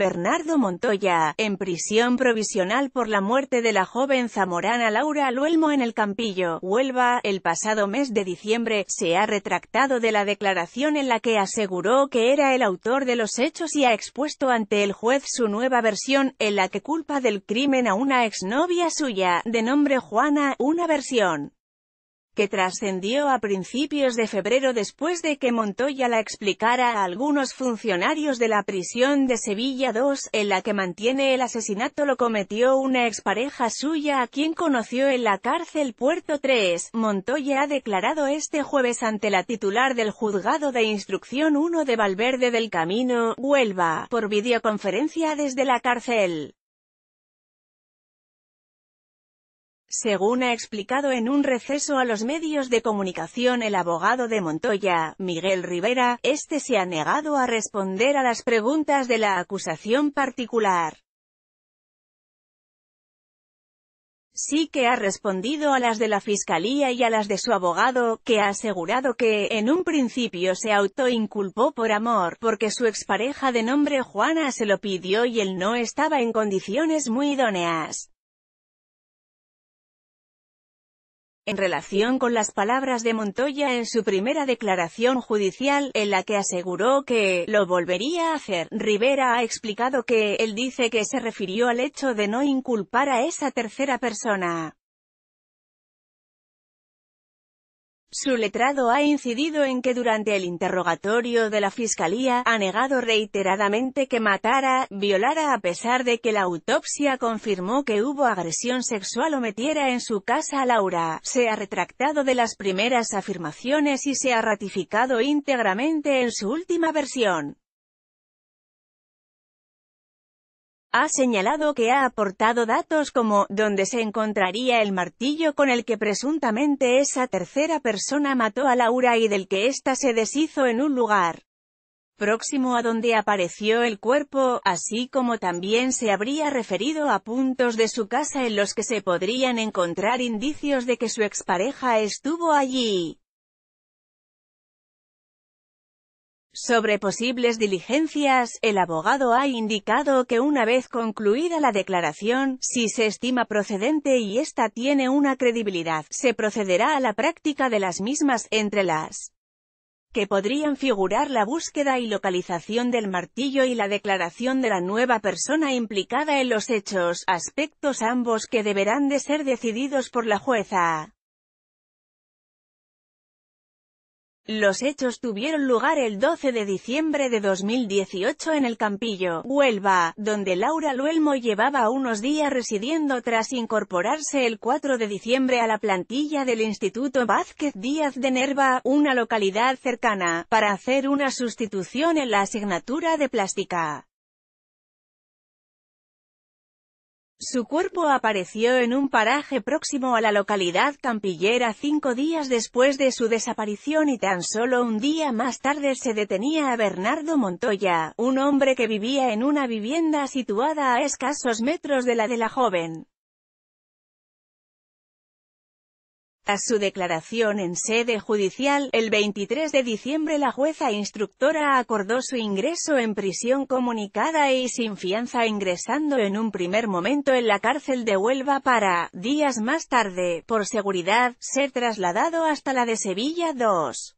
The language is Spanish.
Bernardo Montoya, en prisión provisional por la muerte de la joven zamorana Laura Aluelmo en el Campillo, Huelva, el pasado mes de diciembre, se ha retractado de la declaración en la que aseguró que era el autor de los hechos y ha expuesto ante el juez su nueva versión, en la que culpa del crimen a una exnovia suya, de nombre Juana, una versión que trascendió a principios de febrero después de que Montoya la explicara a algunos funcionarios de la prisión de Sevilla II, en la que mantiene el asesinato lo cometió una expareja suya a quien conoció en la cárcel Puerto 3. Montoya ha declarado este jueves ante la titular del juzgado de instrucción 1 de Valverde del Camino, Huelva, por videoconferencia desde la cárcel. Según ha explicado en un receso a los medios de comunicación el abogado de Montoya, Miguel Rivera, este se ha negado a responder a las preguntas de la acusación particular. sí que ha respondido a las de la Fiscalía y a las de su abogado, que ha asegurado que, en un principio se autoinculpó por amor, porque su expareja de nombre Juana se lo pidió y él no estaba en condiciones muy idóneas. En relación con las palabras de Montoya en su primera declaración judicial, en la que aseguró que «lo volvería a hacer», Rivera ha explicado que, él dice que se refirió al hecho de no inculpar a esa tercera persona. Su letrado ha incidido en que durante el interrogatorio de la fiscalía, ha negado reiteradamente que matara, violara a pesar de que la autopsia confirmó que hubo agresión sexual o metiera en su casa a Laura. Se ha retractado de las primeras afirmaciones y se ha ratificado íntegramente en su última versión. Ha señalado que ha aportado datos como, donde se encontraría el martillo con el que presuntamente esa tercera persona mató a Laura y del que ésta se deshizo en un lugar próximo a donde apareció el cuerpo, así como también se habría referido a puntos de su casa en los que se podrían encontrar indicios de que su expareja estuvo allí. Sobre posibles diligencias, el abogado ha indicado que una vez concluida la declaración, si se estima procedente y ésta tiene una credibilidad, se procederá a la práctica de las mismas, entre las que podrían figurar la búsqueda y localización del martillo y la declaración de la nueva persona implicada en los hechos, aspectos ambos que deberán de ser decididos por la jueza. Los hechos tuvieron lugar el 12 de diciembre de 2018 en el Campillo, Huelva, donde Laura Luelmo llevaba unos días residiendo tras incorporarse el 4 de diciembre a la plantilla del Instituto Vázquez Díaz de Nerva, una localidad cercana, para hacer una sustitución en la asignatura de plástica. Su cuerpo apareció en un paraje próximo a la localidad Campillera cinco días después de su desaparición y tan solo un día más tarde se detenía a Bernardo Montoya, un hombre que vivía en una vivienda situada a escasos metros de la de la joven. Tras su declaración en sede judicial, el 23 de diciembre la jueza instructora acordó su ingreso en prisión comunicada y sin fianza ingresando en un primer momento en la cárcel de Huelva para, días más tarde, por seguridad, ser trasladado hasta la de Sevilla 2.